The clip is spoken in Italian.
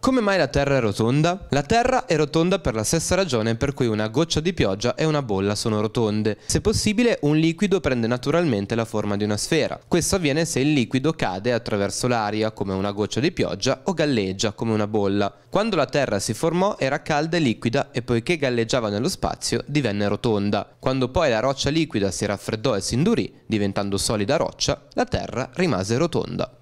Come mai la Terra è rotonda? La Terra è rotonda per la stessa ragione per cui una goccia di pioggia e una bolla sono rotonde. Se possibile, un liquido prende naturalmente la forma di una sfera. Questo avviene se il liquido cade attraverso l'aria, come una goccia di pioggia, o galleggia, come una bolla. Quando la Terra si formò era calda e liquida e poiché galleggiava nello spazio divenne rotonda. Quando poi la roccia liquida si raffreddò e si indurì, diventando solida roccia, la Terra rimase rotonda.